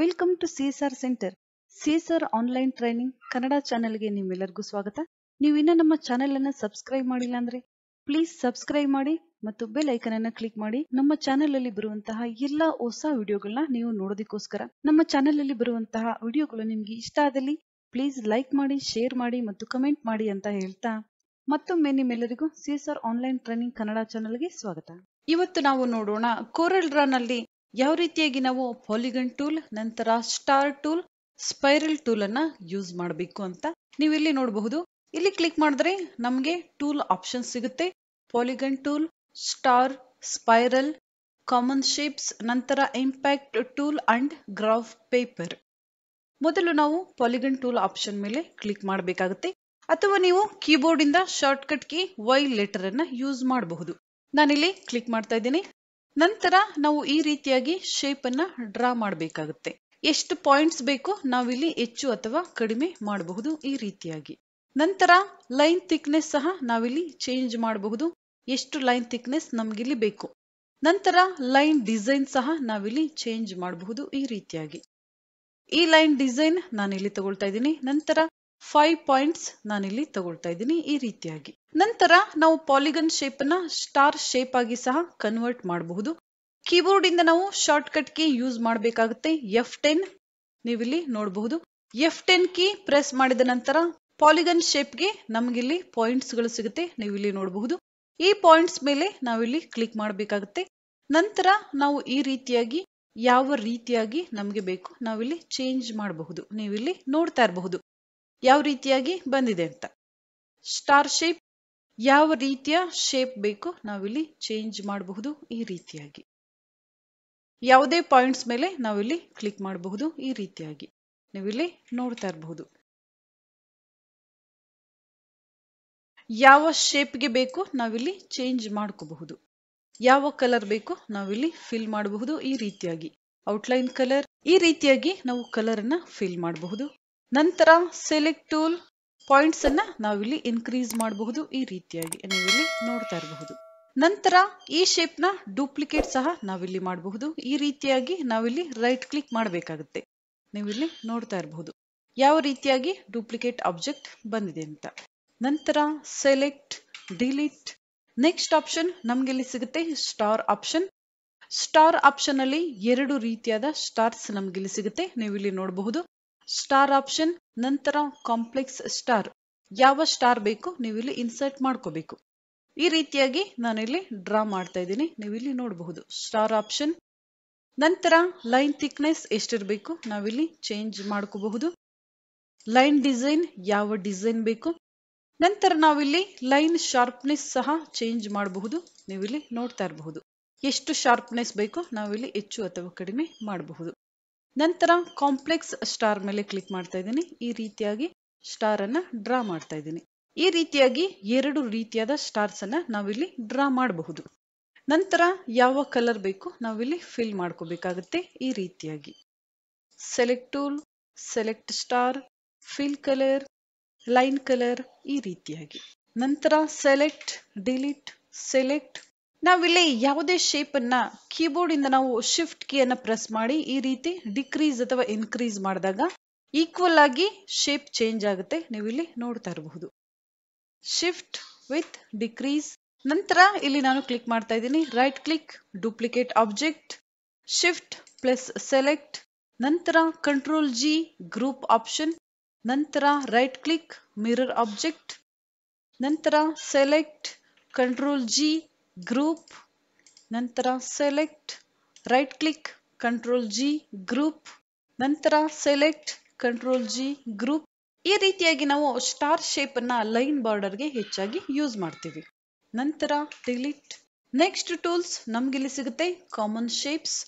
welcome to CSR centre CSR online training Kannada ಗೆ ನಿಮ್ಮೆಲ್ಲರಿಗೂ ಸ್ವಾಗತ ನೀವು ಇನ್ನೂ ನಮ್ಮ ಚಾನೆಲ್ ಅನ್ನ ಸಬ್ಸ್ಕ್ರೈಬ್ ಮಾಡಿಲ್ಲ ಅಂದ್ರೆ ಪ್ಲೀಸ್ ಸಬ್ಸ್ಕ್ರೈಬ್ ಮಾಡಿ ಮತ್ತು ಬೆಲ್ ಐಕನ್ ಅನ್ನ ಕ್ಲಿಕ್ ಮಾಡಿ ನಮ್ಮ ಚಾನೆಲ್ ಅಲ್ಲಿ ಬರುವಂತಹ ಎಲ್ಲಾ ಹೊಸ ವಿಡಿಯೋಗಳನ್ನ ನೀವು ನೋಡೋದಕ್ಕೋಸ್ಕರ ನಮ್ಮ ಚಾನೆಲ್ ಅಲ್ಲಿ ಬರುವಂತಹ ವಿಡಿಯೋಗಳು ನಿಮ್ಗೆ ಇಷ್ಟ ಆದಲ್ಲಿ ಪ್ಲೀಸ್ ಲೈಕ್ ಮಾಡಿ ಶೇರ್ ಮಾಡಿ ಮತ್ತು ಕಮೆಂಟ್ ಮಾಡಿ ಅಂತ ಹೇಳ್ತಾ ಮತ್ತೊಮ್ಮೆ ನಿಮ್ಮೆಲ್ಲರಿಗೂ ಸಿಎಸ್ಆರ್ ಆನ್ಲೈನ್ ಟ್ರೈನಿಂಗ್ ಕನ್ನಡ ಗೆ ಸ್ವಾಗತ ಇವತ್ತು ನಾವು ನೋಡೋಣ ಕೋರಲ್ ಡ್ರಾ ನಲ್ಲಿ ಯಾವ ರೀತಿಯಾಗಿ ನಾವು ಪಾಲಿಗನ್ ಟೂಲ್ ನಂತರ ಸ್ಟಾರ್ ಟೂಲ್ ಸ್ಪೈರಲ್ ಟೂಲ್ ಅನ್ನ ಯೂಸ್ ಮಾಡಬೇಕು ಅಂತ ನೀವು ಇಲ್ಲಿ ನೋಡಬಹುದು ಇಲ್ಲಿ ಕ್ಲಿಕ್ ಮಾಡಿದ್ರೆ ನಮಗೆ ಟೂಲ್ ಆಪ್ಷನ್ ಸಿಗುತ್ತೆ polygon tool star spiral common shapes ನಂತರ impact tool and graph paper ಮೊದಲು ನಾವು ಪಾಲಿಗನ್ ಟೂಲ್ ಆಪ್ಷನ್ ಮೇಲೆ ಕ್ಲಿಕ್ ಮಾಡಬೇಕಾಗುತ್ತೆ ಅಥವಾ ನೀವು ಕೀಬೋರ್ಡ್ ಇಂದ ಶಾರ್ಟ್ಕಟ್ ಕೀ ವೈ ಲೆಟರ್ ಅನ್ನ ಯೂಸ್ ಮಾಡಬಹುದು ನಾನಿಲ್ಲಿ ಕ್ಲಿಕ್ ಮಾಡ್ತಾ ಇದ್ದೀನಿ ನಂತರ ನಾವು ಈ ರೀತಿಯಾಗಿ ಶೇಪ್ ಅನ್ನ ಡ್ರಾ ಮಾಡಬೇಕಾಗುತ್ತೆ ಎಷ್ಟು ಪಾಯಿಂಟ್ಸ್ ಬೇಕೋ ನಾವಿಲ್ಲಿ ಹೆಚ್ಚು ಅಥವಾ ಕಡಿಮೆ ಮಾಡಬಹುದು ಈ ರೀತಿಯಾಗಿ ನಂತರ ಲೈನ್ ಥಿಕ್ನೆಸ್ ಸಹ ನಾವಿಲ್ಲಿ ಚೇಂಜ್ ಮಾಡಬಹುದು ಎಷ್ಟು ಲೈನ್ ಥಿಕ್ನೆಸ್ ಇಲ್ಲಿ ಬೇಕು ನಂತರ ಲೈನ್ ಡಿಸೈನ್ ಸಹ ನಾವಿಲ್ಲಿ ಚೇಂಜ್ ಮಾಡಬಹುದು ಈ ರೀತಿಯಾಗಿ ಈ ಲೈನ್ ಡಿಸೈನ್ ನಾನು ಇಲ್ಲಿ ತಗೊಳ್ತಾ ಇದ್ದೀನಿ ನಂತರ ಫೈವ್ ಪಾಯಿಂಟ್ಸ್ ನಾನಿಲ್ಲಿ ತಗೊಳ್ತಾ ಇದ್ದೀನಿ ಈ ರೀತಿಯಾಗಿ ನಂತರ ನಾವು ಪಾಲಿಗನ್ ಶೇಪ್ ಅನ್ನ ಸ್ಟಾರ್ ಶೇಪ್ ಆಗಿ ಸಹ ಕನ್ವರ್ಟ್ ಮಾಡಬಹುದು ಕೀಬೋರ್ಡ್ ಇಂದ ನಾವು ಶಾರ್ಟ್ ಕಟ್ ಕೀ ಯೂಸ್ ಮಾಡಬೇಕಾಗುತ್ತೆ ಎಫ್ ಟೆನ್ ನೀವಿಲ್ಲಿ ನೋಡಬಹುದು ಎಫ್ ಟೆನ್ ಕೀ ಪ್ರೆಸ್ ಮಾಡಿದ ನಂತರ ಪಾಲಿಗನ್ ಶೇಪ್ ಗೆ ನಮಗಿಲ್ಲಿ ಪಾಯಿಂಟ್ಸ್ ಗಳು ಸಿಗುತ್ತೆ ನೀವು ಇಲ್ಲಿ ನೋಡಬಹುದು ಈ ಪಾಯಿಂಟ್ಸ್ ಮೇಲೆ ನಾವಿಲ್ಲಿ ಕ್ಲಿಕ್ ಮಾಡಬೇಕಾಗುತ್ತೆ ನಂತರ ನಾವು ಈ ರೀತಿಯಾಗಿ ಯಾವ ರೀತಿಯಾಗಿ ನಮಗೆ ಬೇಕು ನಾವಿಲ್ಲಿ ಚೇಂಜ್ ಮಾಡಬಹುದು ನೀವಿಲ್ಲಿ ನೋಡ್ತಾ ಇರಬಹುದು ಯಾವ ರೀತಿಯಾಗಿ ಬಂದಿದೆ ಅಂತ ಸ್ಟಾರ್ ಶೇಪ್ ಯಾವ ರೀತಿಯ ಶೇಪ್ ಬೇಕು ನಾವಿಲ್ಲಿ ಚೇಂಜ್ ಮಾಡಬಹುದು ಈ ರೀತಿಯಾಗಿ ಯಾವುದೇ ಪಾಯಿಂಟ್ಸ್ ಮೇಲೆ ನಾವಿಲ್ಲಿ ಕ್ಲಿಕ್ ಮಾಡಬಹುದು ಈ ರೀತಿಯಾಗಿ ನೀವಿಲ್ಲಿ ನೋಡ್ತಾ ಇರಬಹುದು ಯಾವ ಶೇಪ್ಗೆ ಬೇಕು ನಾವಿಲ್ಲಿ ಚೇಂಜ್ ಮಾಡ್ಕೋಬಹುದು ಯಾವ ಕಲರ್ ಬೇಕು ನಾವಿಲ್ಲಿ ಫಿಲ್ ಮಾಡಬಹುದು ಈ ರೀತಿಯಾಗಿ ಔಟ್ಲೈನ್ ಕಲರ್ ಈ ರೀತಿಯಾಗಿ ನಾವು ಕಲರ್ ಅನ್ನ ಫಿಲ್ ಮಾಡಬಹುದು ನಂತರ ಸೆಲೆಕ್ಟ್ ಟೂಲ್ ಪಾಯಿಂಟ್ಸ್ ಅನ್ನ ನಾವಿಲ್ಲಿ ಇನ್ಕ್ರೀಸ್ ಮಾಡಬಹುದು ಈ ರೀತಿಯಾಗಿ ನೀವಿಲ್ಲಿ ನೋಡ್ತಾ ಇರಬಹುದು ನಂತರ ಈ ಶೇಪ್ ನ ಡೂಪ್ಲಿಕೇಟ್ ಸಹ ನಾವಿಲ್ಲಿ ಮಾಡಬಹುದು ಈ ರೀತಿಯಾಗಿ ನಾವಿಲ್ಲಿ ರೈಟ್ ಕ್ಲಿಕ್ ಮಾಡಬೇಕಾಗುತ್ತೆ ನೀವಿಲ್ಲಿ ನೋಡ್ತಾ ಇರಬಹುದು ಯಾವ ರೀತಿಯಾಗಿ ಡೂಪ್ಲಿಕೇಟ್ ಆಬ್ಜೆಕ್ಟ್ ಬಂದಿದೆ ಅಂತ ನಂತರ ಸೆಲೆಕ್ಟ್ ಡಿಲೀಟ್ ನೆಕ್ಸ್ಟ್ ಆಪ್ಷನ್ ನಮ್ಗೆ ಇಲ್ಲಿ ಸಿಗುತ್ತೆ ಸ್ಟಾರ್ ಆಪ್ಷನ್ ಸ್ಟಾರ್ ಆಪ್ಷನ್ ಅಲ್ಲಿ ಎರಡು ರೀತಿಯಾದ ಸ್ಟಾರ್ಸ್ ನಮ್ಗೆ ಇಲ್ಲಿ ಸಿಗುತ್ತೆ ನೀವು ಇಲ್ಲಿ ನೋಡಬಹುದು ಸ್ಟಾರ್ ಆಪ್ಷನ್ ನಂತರ ಕಾಂಪ್ಲೆಕ್ಸ್ ಸ್ಟಾರ್ ಯಾವ ಸ್ಟಾರ್ ಬೇಕು ನೀವಿಲ್ಲಿ ಇನ್ಸರ್ಟ್ ಮಾಡ್ಕೋಬೇಕು ಈ ರೀತಿಯಾಗಿ ನಾನಿಲ್ಲಿ ಡ್ರಾ ಮಾಡ್ತಾ ಇದ್ದೀನಿ ನೀವಿಲ್ಲಿ ನೋಡಬಹುದು ಸ್ಟಾರ್ ಆಪ್ಷನ್ ನಂತರ ಲೈನ್ ಥಿಕ್ನೆಸ್ ಎಷ್ಟಿರಬೇಕು ನಾವಿಲ್ಲಿ ಚೇಂಜ್ ಮಾಡ್ಕೋಬಹುದು ಲೈನ್ ಡಿಸೈನ್ ಯಾವ ಡಿಸೈನ್ ಬೇಕು ನಂತರ ನಾವಿಲ್ಲಿ ಲೈನ್ ಶಾರ್ಪ್ನೆಸ್ ಸಹ ಚೇಂಜ್ ಮಾಡಬಹುದು ನೀವಿಲ್ಲಿ ನೋಡ್ತಾ ಇರಬಹುದು ಎಷ್ಟು ಶಾರ್ಪ್ನೆಸ್ ಬೇಕು ನಾವಿಲ್ಲಿ ಹೆಚ್ಚು ಅಥವಾ ಕಡಿಮೆ ಮಾಡಬಹುದು ನಂತರ ಕಾಂಪ್ಲೆಕ್ಸ್ ಸ್ಟಾರ್ ಮೇಲೆ ಕ್ಲಿಕ್ ಮಾಡ್ತಾ ಇದ್ದೀನಿ ಈ ರೀತಿಯಾಗಿ ಸ್ಟಾರ್ ಅನ್ನ ಡ್ರಾ ಮಾಡ್ತಾ ಇದ್ದೀನಿ ಈ ರೀತಿಯಾಗಿ ಎರಡು ರೀತಿಯಾದ ಸ್ಟಾರ್ಸ್ ಅನ್ನ ನಾವಿಲ್ಲಿ ಡ್ರಾ ಮಾಡಬಹುದು ನಂತರ ಯಾವ ಕಲರ್ ಬೇಕು ನಾವಿಲ್ಲಿ ಫಿಲ್ ಮಾಡ್ಕೋಬೇಕಾಗುತ್ತೆ ಈ ರೀತಿಯಾಗಿ select tool select star fill colour line colour ಈ ರೀತಿಯಾಗಿ ನಂತರ ಸೆಲೆಕ್ಟ್ ಡಿಲೀಟ್ ಸೆಲೆಕ್ಟ್ ನಾವಿಲ್ಲಿ ಯಾವುದೇ ಶೇಪನ್ನು ಕೀಬೋರ್ಡಿಂದ ನಾವು ಶಿಫ್ಟ್ ಕೀಯನ್ನು ಪ್ರೆಸ್ ಮಾಡಿ ಈ ರೀತಿ ಡಿಕ್ರೀಸ್ ಅಥವಾ ಇನ್ಕ್ರೀಸ್ ಮಾಡಿದಾಗ ಈಕ್ವಲ್ ಆಗಿ ಶೇಪ್ ಚೇಂಜ್ ಆಗುತ್ತೆ ನೀವು ಇಲ್ಲಿ ನೋಡ್ತಾ ಇರಬಹುದು ಶಿಫ್ಟ್ ವಿತ್ ಡಿಕ್ರೀಸ್ ನಂತರ ಇಲ್ಲಿ ನಾನು ಕ್ಲಿಕ್ ಮಾಡ್ತಾ ಇದ್ದೀನಿ right click duplicate object shift plus select ನಂತರ ಕಂಟ್ರೋಲ್ ಜಿ ಗ್ರೂಪ್ ಆಪ್ಷನ್ ನಂತರ ರೈಟ್ ಕ್ಲಿಕ್ ಮಿರರ್ ಆಬ್ಜೆಕ್ಟ್ ನಂತರ ಸೆಲೆಕ್ಟ್ ಕಂಟ್ರೋಲ್ ಜಿ ಗ್ರೂಪ್ ನಂತರ select right click control G group ನಂತರ ಸೆಲೆಕ್ಟ್ ಕಂಟ್ರೋಲ್ ಜಿ ಗ್ರೂಪ್ ಈ ರೀತಿಯಾಗಿ ನಾವು ಸ್ಟಾರ್ ಶೇಪ್ ಅನ್ನ line border ಗೆ ಹೆಚ್ಚಾಗಿ ಯೂಸ್ ಮಾಡ್ತೀವಿ ನಂತರ ಡಿಲೀಟ್ ನೆಕ್ಸ್ಟ್ ಟೂಲ್ಸ್ ಇಲ್ಲಿ ಸಿಗುತ್ತೆ ಕಾಮನ್ ಶೇಪ್ಸ್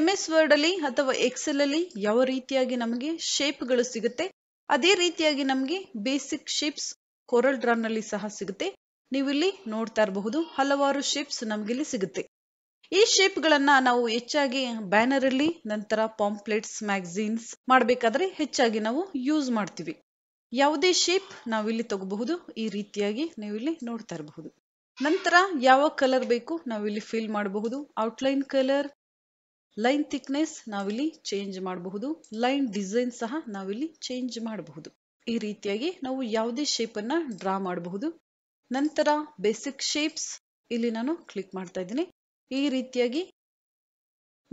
ಎಮ್ ಎಸ್ ಅಲ್ಲಿ ಅಥವಾ ಎಕ್ಸೆಲ್ ಅಲ್ಲಿ ಯಾವ ರೀತಿಯಾಗಿ ನಮಗೆ ಶೇಪ್ಗಳು ಸಿಗುತ್ತೆ ಅದೇ ರೀತಿಯಾಗಿ ನಮಗೆ ಬೇಸಿಕ್ ಶೇಪ್ಸ್ ಕೊರಲ್ ಡ್ರಾನಲ್ಲಿ ಸಹ ಸಿಗುತ್ತೆ ನೀವಿಲ್ಲಿ ನೋಡ್ತಾ ಇರಬಹುದು ಹಲವಾರು ಶೇಪ್ಸ್ ನಮಗಿಲ್ಲಿ ಸಿಗುತ್ತೆ ಈ ಶೇಪ್ ಗಳನ್ನ ನಾವು ಹೆಚ್ಚಾಗಿ ಬ್ಯಾನರ್ ಅಲ್ಲಿ ನಂತರ ಪಾಂಪ್ಲೆಟ್ಸ್ ಮ್ಯಾಗಝೀನ್ಸ್ ಮಾಡಬೇಕಾದ್ರೆ ಹೆಚ್ಚಾಗಿ ನಾವು ಯೂಸ್ ಮಾಡ್ತೀವಿ ಯಾವುದೇ ಶೇಪ್ ನಾವಿಲ್ಲಿ ತಗೋಬಹುದು ಈ ರೀತಿಯಾಗಿ ನೀವು ಇಲ್ಲಿ ನೋಡ್ತಾ ಇರಬಹುದು ನಂತರ ಯಾವ ಕಲರ್ ಬೇಕು ನಾವಿಲ್ಲಿ ಫಿಲ್ ಮಾಡಬಹುದು ಔಟ್ಲೈನ್ ಕಲರ್ ಲೈನ್ ಥಿಕ್ನೆಸ್ ನಾವಿಲ್ಲಿ ಚೇಂಜ್ ಮಾಡಬಹುದು ಲೈನ್ ಡಿಸೈನ್ ಸಹ ನಾವಿಲ್ಲಿ ಚೇಂಜ್ ಮಾಡಬಹುದು ಈ ರೀತಿಯಾಗಿ ನಾವು ಯಾವುದೇ ಶೇಪ್ ಅನ್ನ ಡ್ರಾ ಮಾಡಬಹುದು ನಂತರ ಬೇಸಿಕ್ ಶೇಪ್ಸ್ ಇಲ್ಲಿ ನಾನು ಕ್ಲಿಕ್ ಮಾಡ್ತಾ ಇದ್ದೀನಿ ಈ ರೀತಿಯಾಗಿ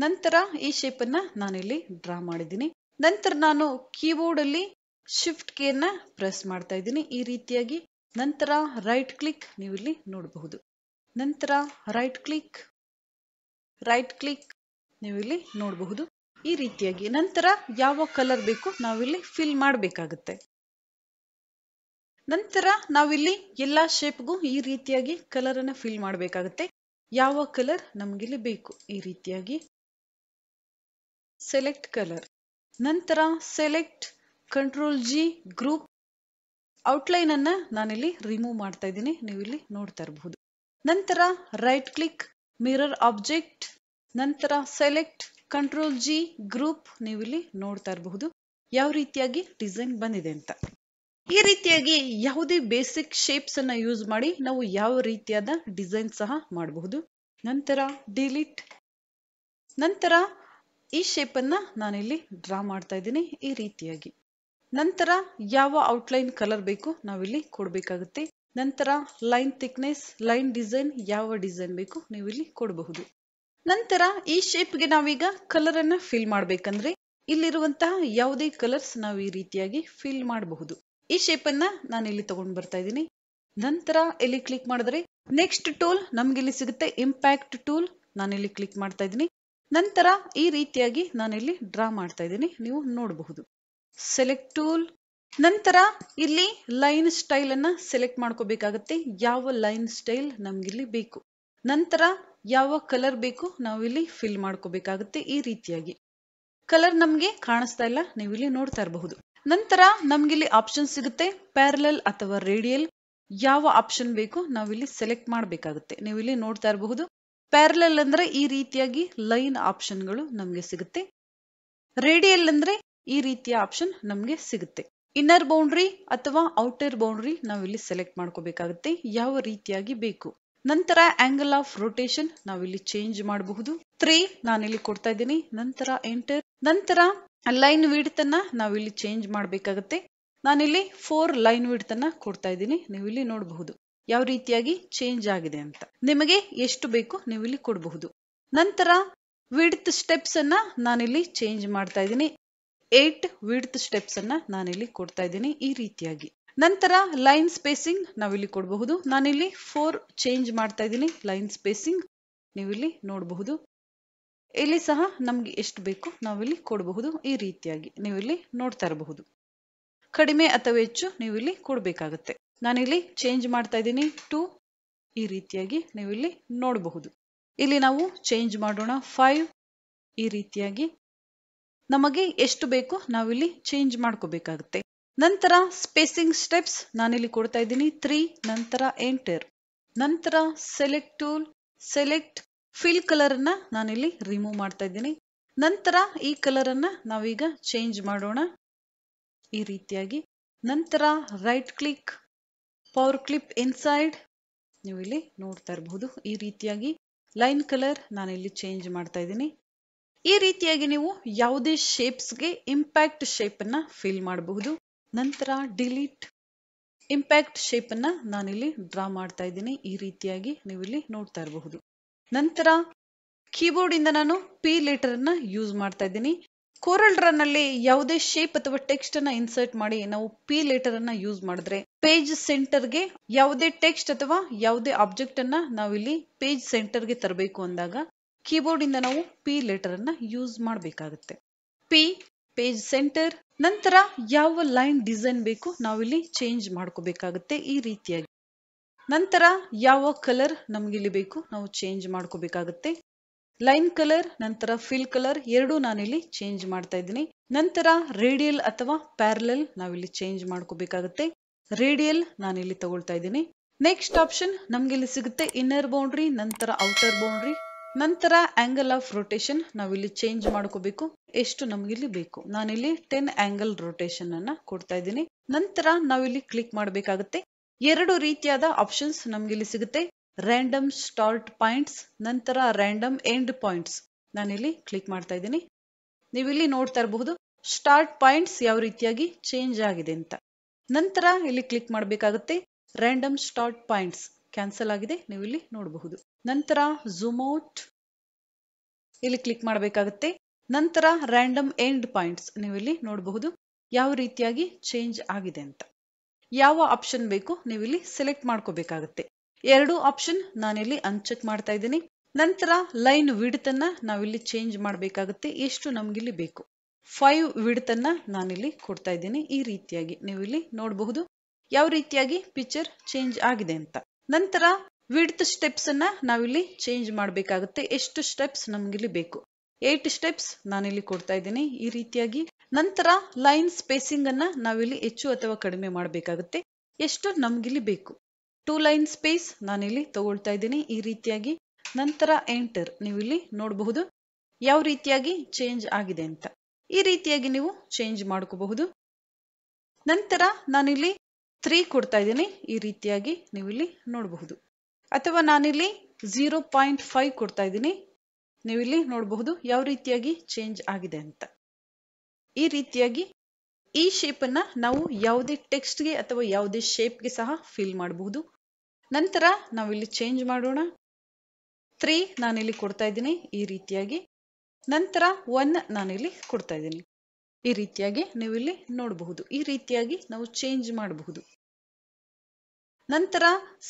ನಂತರ ಈ ಶೇಪ್ ಅನ್ನ ನಾನಿಲ್ಲಿ ಡ್ರಾ ಮಾಡಿದ್ದೀನಿ ನಂತರ ನಾನು ಕೀಬೋರ್ಡ್ ಅಲ್ಲಿ ಶಿಫ್ಟ್ ಕೇರ್ನ ಪ್ರೆಸ್ ಮಾಡ್ತಾ ಇದ್ದೀನಿ ಈ ರೀತಿಯಾಗಿ ನಂತರ ರೈಟ್ ಕ್ಲಿಕ್ ನೀವು ಇಲ್ಲಿ ನೋಡಬಹುದು ನಂತರ ರೈಟ್ ಕ್ಲಿಕ್ ರೈಟ್ ಕ್ಲಿಕ್ ನೀವು ಇಲ್ಲಿ ನೋಡಬಹುದು ಈ ರೀತಿಯಾಗಿ ನಂತರ ಯಾವ ಕಲರ್ ಬೇಕು ನಾವಿಲ್ಲಿ ಫಿಲ್ ಮಾಡಬೇಕಾಗುತ್ತೆ ನಂತರ ನಾವಿಲ್ಲಿ ಎಲ್ಲ ಶೇಪ್ಗೂ ಈ ರೀತಿಯಾಗಿ ಕಲರನ್ನು ಫಿಲ್ ಮಾಡಬೇಕಾಗುತ್ತೆ ಯಾವ ಕಲರ್ ಇಲ್ಲಿ ಬೇಕು ಈ ರೀತಿಯಾಗಿ ಸೆಲೆಕ್ಟ್ ಕಲರ್ ನಂತರ select control G group outline ಅನ್ನ ನಾನಿಲ್ಲಿ ರಿಮೂವ್ ಮಾಡ್ತಾ ಇದ್ದೀನಿ ನೀವು ಇಲ್ಲಿ ನೋಡ್ತಾ ಇರಬಹುದು ನಂತರ ರೈಟ್ ಕ್ಲಿಕ್ ಮಿರರ್ ಆಬ್ಜೆಕ್ಟ್ ನಂತರ ಸೆಲೆಕ್ಟ್ ಕಂಟ್ರೋಲ್ ಜಿ ಗ್ರೂಪ್ ನೀವು ಇಲ್ಲಿ ನೋಡ್ತಾ ಇರಬಹುದು ಯಾವ ರೀತಿಯಾಗಿ ಡಿಸೈನ್ ಬಂದಿದೆ ಅಂತ ಈ ರೀತಿಯಾಗಿ ಯಾವುದೇ ಬೇಸಿಕ್ ಶೇಪ್ಸ್ ಅನ್ನ ಯೂಸ್ ಮಾಡಿ ನಾವು ಯಾವ ರೀತಿಯಾದ ಡಿಸೈನ್ ಸಹ ಮಾಡಬಹುದು ನಂತರ ಡಿಲೀಟ್ ನಂತರ ಈ ಶೇಪ್ ಅನ್ನ ನಾನಿಲ್ಲಿ ಡ್ರಾ ಮಾಡ್ತಾ ಇದ್ದೀನಿ ಈ ರೀತಿಯಾಗಿ ನಂತರ ಯಾವ ಔಟ್ಲೈನ್ ಕಲರ್ ಬೇಕು ನಾವಿಲ್ಲಿ ಕೊಡಬೇಕಾಗುತ್ತೆ ನಂತರ ಲೈನ್ ಥಿಕ್ನೆಸ್ ಲೈನ್ ಡಿಸೈನ್ ಯಾವ ಡಿಸೈನ್ ಬೇಕು ನೀವು ಇಲ್ಲಿ ಕೊಡಬಹುದು ನಂತರ ಈ ಶೇಪ್ಗೆ ನಾವೀಗ ಕಲರ್ ಅನ್ನ ಫಿಲ್ ಮಾಡ್ಬೇಕಂದ್ರೆ ಇಲ್ಲಿರುವಂತಹ ಯಾವುದೇ ಕಲರ್ಸ್ ನಾವು ಈ ರೀತಿಯಾಗಿ ಫಿಲ್ ಮಾಡಬಹುದು ಈ ಶೇಪನ್ನ ನಾನು ಇಲ್ಲಿ ತಗೊಂಡು ಬರ್ತಾ ಇದ್ದೀನಿ ನಂತರ ಇಲ್ಲಿ ಕ್ಲಿಕ್ ಮಾಡಿದ್ರೆ ನೆಕ್ಸ್ಟ್ ಟೂಲ್ ನಮ್ಗೆ ಇಲ್ಲಿ ಸಿಗುತ್ತೆ ಇಂಪ್ಯಾಕ್ಟ್ ಟೂಲ್ ನಾನು ಇಲ್ಲಿ ಕ್ಲಿಕ್ ಮಾಡ್ತಾ ಇದ್ದೀನಿ ನಂತರ ಈ ರೀತಿಯಾಗಿ ನಾನಿಲ್ಲಿ ಡ್ರಾ ಮಾಡ್ತಾ ಇದ್ದೀನಿ ನೀವು ನೋಡಬಹುದು ಸೆಲೆಕ್ಟ್ ಟೂಲ್ ನಂತರ ಇಲ್ಲಿ ಲೈನ್ ಸ್ಟೈಲ್ ಅನ್ನ ಸೆಲೆಕ್ಟ್ ಮಾಡ್ಕೋಬೇಕಾಗತ್ತೆ ಯಾವ ಲೈನ್ ಸ್ಟೈಲ್ ನಮ್ಗಿಲ್ಲಿ ಬೇಕು ನಂತರ ಯಾವ ಕಲರ್ ಬೇಕು ನಾವಿಲ್ಲಿ ಫಿಲ್ ಮಾಡ್ಕೋಬೇಕಾಗತ್ತೆ ಈ ರೀತಿಯಾಗಿ ಕಲರ್ ನಮ್ಗೆ ಕಾಣಿಸ್ತಾ ಇಲ್ಲ ನೀವು ಇಲ್ಲಿ ನೋಡ್ತಾ ಇರಬಹುದು ನಂತರ ನಮ್ಗಿಲ್ಲಿ ಆಪ್ಷನ್ ಸಿಗುತ್ತೆ ಪ್ಯಾರಲಲ್ ಅಥವಾ ರೇಡಿಯಲ್ ಯಾವ ಆಪ್ಷನ್ ಬೇಕು ನಾವಿಲ್ಲಿ ಸೆಲೆಕ್ಟ್ ಮಾಡಬೇಕಾಗುತ್ತೆ ನೀವು ಇಲ್ಲಿ ನೋಡ್ತಾ ಇರಬಹುದು ಪ್ಯಾರಲಲ್ ಅಂದ್ರೆ ಈ ರೀತಿಯಾಗಿ ಲೈನ್ ಆಪ್ಷನ್ಗಳು ನಮ್ಗೆ ಸಿಗುತ್ತೆ ರೇಡಿಯಲ್ ಅಂದ್ರೆ ಈ ರೀತಿಯ ಆಪ್ಷನ್ ನಮ್ಗೆ ಸಿಗುತ್ತೆ ಇನ್ನರ್ ಬೌಂಡ್ರಿ ಅಥವಾ ಔಟರ್ ಬೌಂಡ್ರಿ ನಾವಿಲ್ಲಿ ಸೆಲೆಕ್ಟ್ ಮಾಡ್ಕೋಬೇಕಾಗುತ್ತೆ ಯಾವ ರೀತಿಯಾಗಿ ಬೇಕು ನಂತರ ಆಂಗಲ್ ಆಫ್ ರೊಟೇಷನ್ ನಾವಿಲ್ಲಿ ಚೇಂಜ್ ಮಾಡಬಹುದು ತ್ರೀ ನಾನಿಲ್ಲಿ ಕೊಡ್ತಾ ಇದ್ದೀನಿ ನಂತರ ಎಂಟರ್ ನಂತರ ಲೈನ್ ವಿಡ್ತನ್ನು ನಾವಿಲ್ಲಿ ಚೇಂಜ್ ಮಾಡಬೇಕಾಗತ್ತೆ ನಾನಿಲ್ಲಿ ಫೋರ್ ಲೈನ್ ವಿಡ್ತನ್ನು ಕೊಡ್ತಾ ಇದ್ದೀನಿ ನೀವಿಲ್ಲಿ ನೋಡಬಹುದು ಯಾವ ರೀತಿಯಾಗಿ ಚೇಂಜ್ ಆಗಿದೆ ಅಂತ ನಿಮಗೆ ಎಷ್ಟು ಬೇಕು ನೀವಿಲ್ಲಿ ಕೊಡಬಹುದು ನಂತರ ವಿಡ್ತ್ ಸ್ಟೆಪ್ಸ್ ಅನ್ನ ನಾನಿಲ್ಲಿ ಚೇಂಜ್ ಮಾಡ್ತಾ ಇದ್ದೀನಿ ಏಟ್ ವಿಡ್ತ್ ಸ್ಟೆಪ್ಸ್ ಅನ್ನ ನಾನಿಲ್ಲಿ ಕೊಡ್ತಾ ಇದ್ದೀನಿ ಈ ರೀತಿಯಾಗಿ ನಂತರ ಲೈನ್ ಸ್ಪೇಸಿಂಗ್ ನಾವಿಲ್ಲಿ ಕೊಡಬಹುದು ನಾನಿಲ್ಲಿ ಫೋರ್ ಚೇಂಜ್ ಮಾಡ್ತಾ ಇದ್ದೀನಿ ಲೈನ್ ಸ್ಪೇಸಿಂಗ್ ನೀವಿಲ್ಲಿ ನೋಡಬಹುದು ಇಲ್ಲಿ ಸಹ ನಮಗೆ ಎಷ್ಟು ಬೇಕು ನಾವಿಲ್ಲಿ ಕೊಡಬಹುದು ಈ ರೀತಿಯಾಗಿ ನೀವಿಲ್ಲಿ ನೋಡ್ತಾ ಇರಬಹುದು ಕಡಿಮೆ ಅಥವಾ ಹೆಚ್ಚು ನೀವು ಇಲ್ಲಿ ನಾನಿಲ್ಲಿ ಚೇಂಜ್ ಮಾಡ್ತಾ ಇದ್ದೀನಿ ಟು ಈ ರೀತಿಯಾಗಿ ನೀವು ಇಲ್ಲಿ ನೋಡಬಹುದು ಇಲ್ಲಿ ನಾವು ಚೇಂಜ್ ಮಾಡೋಣ ಫೈವ್ ಈ ರೀತಿಯಾಗಿ ನಮಗೆ ಎಷ್ಟು ಬೇಕೋ ನಾವಿಲ್ಲಿ ಚೇಂಜ್ ಮಾಡ್ಕೋಬೇಕಾಗುತ್ತೆ ನಂತರ ಸ್ಪೇಸಿಂಗ್ ಸ್ಟೆಪ್ಸ್ ನಾನಿಲ್ಲಿ ಕೊಡ್ತಾ ಇದ್ದೀನಿ ತ್ರೀ ನಂತರ ಎಂಟರ್ ನಂತರ ಸೆಲೆಕ್ಟ್ ಟೂಲ್ ಸೆಲೆಕ್ಟ್ ಫಿಲ್ ಕಲರನ್ನು ನಾನಿಲ್ಲಿ ರಿಮೂವ್ ಮಾಡ್ತಾ ಇದ್ದೀನಿ ನಂತರ ಈ ಅನ್ನ ನಾವೀಗ ಚೇಂಜ್ ಮಾಡೋಣ ಈ ರೀತಿಯಾಗಿ ನಂತರ right click power clip inside ನೀವು ಇಲ್ಲಿ ನೋಡ್ತಾ ಇರಬಹುದು ಈ ರೀತಿಯಾಗಿ ಲೈನ್ ಕಲರ್ ನಾನಿಲ್ಲಿ ಚೇಂಜ್ ಮಾಡ್ತಾ ಇದ್ದೀನಿ ಈ ರೀತಿಯಾಗಿ ನೀವು ಯಾವುದೇ ಶೇಪ್ಸ್ಗೆ ಇಂಪ್ಯಾಕ್ಟ್ ಅನ್ನ ಫಿಲ್ ಮಾಡಬಹುದು ನಂತರ ಡಿಲೀಟ್ ಇಂಪ್ಯಾಕ್ಟ್ ಶೇಪನ್ನು ನಾನಿಲ್ಲಿ ಡ್ರಾ ಮಾಡ್ತಾ ಇದ್ದೀನಿ ಈ ರೀತಿಯಾಗಿ ನೀವು ಇಲ್ಲಿ ನೋಡ್ತಾ ಇರಬಹುದು ನಂತರ ಕೀಬೋರ್ಡಿಂದ ನಾನು ಪಿ ಅನ್ನ ಯೂಸ್ ಮಾಡ್ತಾ ಇದ್ದೀನಿ ಕೋರಲ್ ಡ್ರಾನಲ್ಲಿ ಯಾವುದೇ ಶೇಪ್ ಅಥವಾ ಟೆಕ್ಸ್ಟ್ ಅನ್ನ ಇನ್ಸರ್ಟ್ ಮಾಡಿ ನಾವು ಪಿ ಲೆಟರ್ ಅನ್ನ ಯೂಸ್ ಮಾಡಿದ್ರೆ ಪೇಜ್ ಗೆ ಯಾವುದೇ ಟೆಕ್ಸ್ಟ್ ಅಥವಾ ಯಾವುದೇ ಆಬ್ಜೆಕ್ಟ್ ಅನ್ನ ನಾವಿಲ್ಲಿ ಪೇಜ್ ಗೆ ತರಬೇಕು ಅಂದಾಗ ಕೀಬೋರ್ಡ್ ಇಂದ ನಾವು ಪಿ ಲೆಟರ್ ಅನ್ನ ಯೂಸ್ ಮಾಡಬೇಕಾಗುತ್ತೆ ಪಿ ಪೇಜ್ ಸೆಂಟರ್ ನಂತರ ಯಾವ ಲೈನ್ ಡಿಸೈನ್ ಬೇಕು ನಾವಿಲ್ಲಿ ಚೇಂಜ್ ಮಾಡ್ಕೋಬೇಕಾಗುತ್ತೆ ಈ ರೀತಿಯಾಗಿ ನಂತರ ಯಾವ ಕಲರ್ ಇಲ್ಲಿ ಬೇಕು ನಾವು ಚೇಂಜ್ ಮಾಡ್ಕೋಬೇಕಾಗುತ್ತೆ ಲೈನ್ ಕಲರ್ ನಂತರ ಫಿಲ್ ಕಲರ್ ಎರಡೂ ನಾನಿಲ್ಲಿ ಚೇಂಜ್ ಮಾಡ್ತಾ ಇದ್ದೀನಿ ನಂತರ ರೇಡಿಯಲ್ ಅಥವಾ ಪ್ಯಾರಲಲ್ ನಾವಿಲ್ಲಿ ಚೇಂಜ್ ಮಾಡ್ಕೋಬೇಕಾಗುತ್ತೆ ರೇಡಿಯಲ್ ನಾನಿಲ್ಲಿ ತಗೊಳ್ತಾ ಇದ್ದೀನಿ ನೆಕ್ಸ್ಟ್ ಆಪ್ಷನ್ ನಮ್ಗೆ ಇಲ್ಲಿ ಸಿಗುತ್ತೆ ಇನ್ನರ್ ಬೌಂಡ್ರಿ ನಂತರ ಔಟರ್ ಬೌಂಡ್ರಿ ನಂತರ ಆಂಗಲ್ ಆಫ್ ರೊಟೇಷನ್ ನಾವಿಲ್ಲಿ ಚೇಂಜ್ ಮಾಡ್ಕೋಬೇಕು ಎಷ್ಟು ಇಲ್ಲಿ ಬೇಕು ನಾನಿಲ್ಲಿ ಟೆನ್ ಆಂಗಲ್ ರೊಟೇಷನ್ ಅನ್ನ ಕೊಡ್ತಾ ಇದ್ದೀನಿ ನಂತರ ನಾವಿಲ್ಲಿ ಕ್ಲಿಕ್ ಮಾಡಬೇಕಾಗುತ್ತೆ ಎರಡು ರೀತಿಯಾದ ಆಪ್ಷನ್ಸ್ ನಮ್ಗೆ ಇಲ್ಲಿ ಸಿಗುತ್ತೆ ರ್ಯಾಂಡಮ್ ಸ್ಟಾರ್ಟ್ ಪಾಯಿಂಟ್ಸ್ ನಂತರ ರ್ಯಾಂಡಮ್ ಎಂಡ್ ಪಾಯಿಂಟ್ಸ್ ನಾನಿಲ್ಲಿ ಕ್ಲಿಕ್ ಮಾಡ್ತಾ ಇದ್ದೀನಿ ನೀವಿಲ್ಲಿ ನೋಡ್ತಾ ಇರಬಹುದು ಸ್ಟಾರ್ಟ್ ಪಾಯಿಂಟ್ಸ್ ಯಾವ ರೀತಿಯಾಗಿ ಚೇಂಜ್ ಆಗಿದೆ ಅಂತ ನಂತರ ಇಲ್ಲಿ ಕ್ಲಿಕ್ ಮಾಡಬೇಕಾಗುತ್ತೆ ರ್ಯಾಂಡಮ್ ಸ್ಟಾರ್ಟ್ ಪಾಯಿಂಟ್ಸ್ ಕ್ಯಾನ್ಸಲ್ ಆಗಿದೆ ನೀವು ಇಲ್ಲಿ ನೋಡಬಹುದು ನಂತರ ಝುಮೌಟ್ ಇಲ್ಲಿ ಕ್ಲಿಕ್ ಮಾಡಬೇಕಾಗುತ್ತೆ ನಂತರ ರ್ಯಾಂಡಮ್ ಎಂಡ್ ಪಾಯಿಂಟ್ಸ್ ನೀವು ಇಲ್ಲಿ ನೋಡಬಹುದು ಯಾವ ರೀತಿಯಾಗಿ ಚೇಂಜ್ ಆಗಿದೆ ಅಂತ ಯಾವ ಆಪ್ಷನ್ ಬೇಕು ನೀವು ಇಲ್ಲಿ ಸೆಲೆಕ್ಟ್ ಮಾಡ್ಕೋಬೇಕಾಗುತ್ತೆ ಎರಡು ಆಪ್ಷನ್ ನಾನಿಲ್ಲಿ ಅನ್ಚೆಕ್ ಮಾಡ್ತಾ ಇದ್ದೀನಿ ನಂತರ ಲೈನ್ ವಿಡ್ತ್ ನಾವಿಲ್ಲಿ ಚೇಂಜ್ ಮಾಡಬೇಕಾಗುತ್ತೆ ಎಷ್ಟು ನಮ್ಗಿಲ್ಲಿ ಬೇಕು ಫೈವ್ ವಿಡ್ತ್ ನಾನಿಲ್ಲಿ ಕೊಡ್ತಾ ಇದ್ದೀನಿ ಈ ರೀತಿಯಾಗಿ ನೀವು ಇಲ್ಲಿ ನೋಡಬಹುದು ಯಾವ ರೀತಿಯಾಗಿ ಪಿಕ್ಚರ್ ಚೇಂಜ್ ಆಗಿದೆ ಅಂತ ನಂತರ ವಿಡ್ತ್ ಸ್ಟೆಪ್ಸ್ ಅನ್ನ ನಾವಿಲ್ಲಿ ಚೇಂಜ್ ಮಾಡಬೇಕಾಗುತ್ತೆ ಎಷ್ಟು ಸ್ಟೆಪ್ಸ್ ನಮ್ಗಿಲ್ಲಿ ಬೇಕು ಏಟ್ ಸ್ಟೆಪ್ಸ್ ನಾನಿಲ್ಲಿ ಕೊಡ್ತಾ ಇದ್ದೀನಿ ಈ ರೀತಿಯಾಗಿ ನಂತರ ಲೈನ್ ಸ್ಪೇಸಿಂಗ್ ಅನ್ನ ನಾವಿಲ್ಲಿ ಹೆಚ್ಚು ಅಥವಾ ಕಡಿಮೆ ಮಾಡಬೇಕಾಗುತ್ತೆ ಎಷ್ಟು ನಮ್ಗಿಲ್ಲಿ ಬೇಕು ಟೂ ಲೈನ್ ಸ್ಪೇಸ್ ನಾನಿಲ್ಲಿ ತಗೊಳ್ತಾ ಇದ್ದೀನಿ ಈ ರೀತಿಯಾಗಿ ನಂತರ ಎಂಟರ್ ನೀವು ಇಲ್ಲಿ ನೋಡಬಹುದು ಯಾವ ರೀತಿಯಾಗಿ ಚೇಂಜ್ ಆಗಿದೆ ಅಂತ ಈ ರೀತಿಯಾಗಿ ನೀವು ಚೇಂಜ್ ಮಾಡ್ಕೋಬಹುದು ನಂತರ ನಾನಿಲ್ಲಿ ತ್ರೀ ಕೊಡ್ತಾ ಇದ್ದೀನಿ ಈ ರೀತಿಯಾಗಿ ನೀವು ಇಲ್ಲಿ ನೋಡಬಹುದು ಅಥವಾ ನಾನಿಲ್ಲಿ ಜೀರೋ ಪಾಯಿಂಟ್ ಫೈವ್ ಕೊಡ್ತಾ ಇದ್ದೀನಿ ನೀವು ಇಲ್ಲಿ ನೋಡಬಹುದು ಯಾವ ರೀತಿಯಾಗಿ ಚೇಂಜ್ ಆಗಿದೆ ಅಂತ ಈ ರೀತಿಯಾಗಿ ಈ ಶೇಪನ್ನು ನಾವು ಯಾವುದೇ ಟೆಕ್ಸ್ಟ್ಗೆ ಅಥವಾ ಯಾವುದೇ ಶೇಪ್ಗೆ ಸಹ ಫಿಲ್ ಮಾಡಬಹುದು ನಂತರ ನಾವಿಲ್ಲಿ ಚೇಂಜ್ ಮಾಡೋಣ ತ್ರೀ ನಾನಿಲ್ಲಿ ಕೊಡ್ತಾ ಇದ್ದೀನಿ ಈ ರೀತಿಯಾಗಿ ನಂತರ ಒನ್ ನಾನಿಲ್ಲಿ ಕೊಡ್ತಾ ಇದ್ದೀನಿ ಈ ರೀತಿಯಾಗಿ ನೀವಿಲ್ಲಿ ನೋಡಬಹುದು ಈ ರೀತಿಯಾಗಿ ನಾವು ಚೇಂಜ್ ಮಾಡಬಹುದು ನಂತರ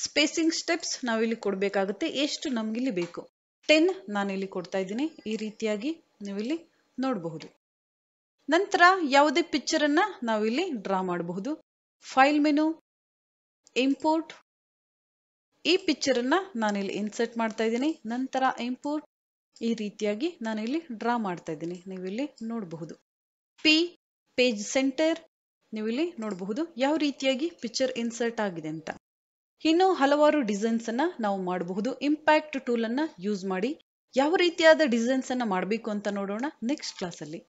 ಸ್ಪೇಸಿಂಗ್ ಸ್ಟೆಪ್ಸ್ ನಾವಿಲ್ಲಿ ಕೊಡಬೇಕಾಗುತ್ತೆ ಎಷ್ಟು ಇಲ್ಲಿ ಬೇಕು ಟೆನ್ ನಾನಿಲ್ಲಿ ಕೊಡ್ತಾ ಇದ್ದೀನಿ ಈ ರೀತಿಯಾಗಿ ನೀವಿಲ್ಲಿ ನೋಡಬಹುದು ನಂತರ ಯಾವುದೇ ಪಿಕ್ಚರನ್ನು ನಾವಿಲ್ಲಿ ಡ್ರಾ ಮಾಡಬಹುದು ಫೈಲ್ ಮೆನು ಇಂಪೋರ್ಟ್ ಈ ಪಿಕ್ಚರನ್ನು ನಾನಿಲ್ಲಿ ಇನ್ಸರ್ಟ್ ಮಾಡ್ತಾ ಇದ್ದೀನಿ ನಂತರ ಇಂಪೋರ್ಟ್ ಈ ರೀತಿಯಾಗಿ ನಾನಿಲ್ಲಿ ಡ್ರಾ ಮಾಡ್ತಾ ಇದ್ದೀನಿ ನೀವಿಲ್ಲಿ ನೋಡಬಹುದು ಪಿ ಪೇಜ್ ಸೆಂಟರ್ ನೀವಿಲ್ಲಿ ನೋಡಬಹುದು ಯಾವ ರೀತಿಯಾಗಿ ಪಿಕ್ಚರ್ ಇನ್ಸರ್ಟ್ ಆಗಿದೆ ಅಂತ ಇನ್ನೂ ಹಲವಾರು ಡಿಸೈನ್ಸ್ ನಾವು ಮಾಡಬಹುದು ಇಂಪ್ಯಾಕ್ಟ್ ಟೂಲ್ ಯೂಸ್ ಮಾಡಿ ಯಾವ ರೀತಿಯಾದ ಡಿಸೈನ್ಸ್ ಅನ್ನ ಮಾಡಬೇಕು ಅಂತ ನೋಡೋಣ ನೆಕ್ಸ್ಟ್ ಕ್ಲಾಸಲ್ಲಿ